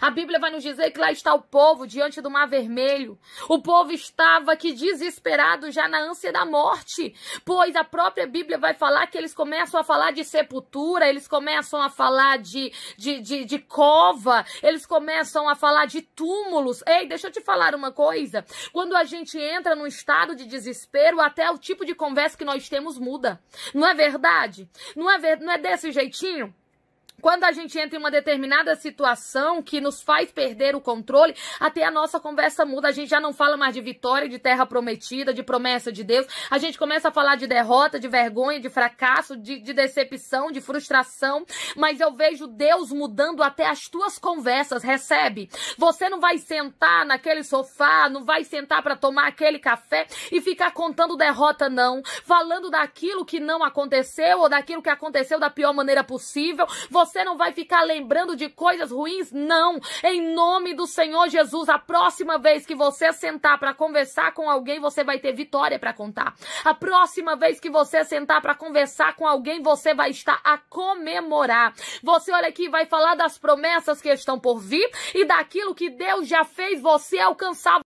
A Bíblia vai nos dizer que lá está o povo diante do mar vermelho. O povo estava aqui desesperado já na ânsia da morte, pois a própria Bíblia vai falar que eles começam a falar de sepultura, eles começam a falar de, de, de, de cova, eles começam a falar de túmulos. Ei, deixa eu te falar uma coisa. Quando a gente entra num estado de desespero, até o tipo de conversa que nós temos muda. Não é verdade? Não é, ver... Não é desse jeitinho? quando a gente entra em uma determinada situação que nos faz perder o controle, até a nossa conversa muda. A gente já não fala mais de vitória, de terra prometida, de promessa de Deus. A gente começa a falar de derrota, de vergonha, de fracasso, de, de decepção, de frustração. Mas eu vejo Deus mudando até as tuas conversas. Recebe? Você não vai sentar naquele sofá, não vai sentar para tomar aquele café e ficar contando derrota, não. Falando daquilo que não aconteceu ou daquilo que aconteceu da pior maneira possível. Você você não vai ficar lembrando de coisas ruins, não. Em nome do Senhor Jesus, a próxima vez que você sentar para conversar com alguém, você vai ter vitória para contar. A próxima vez que você sentar para conversar com alguém, você vai estar a comemorar. Você olha aqui, vai falar das promessas que estão por vir e daquilo que Deus já fez você alcançar.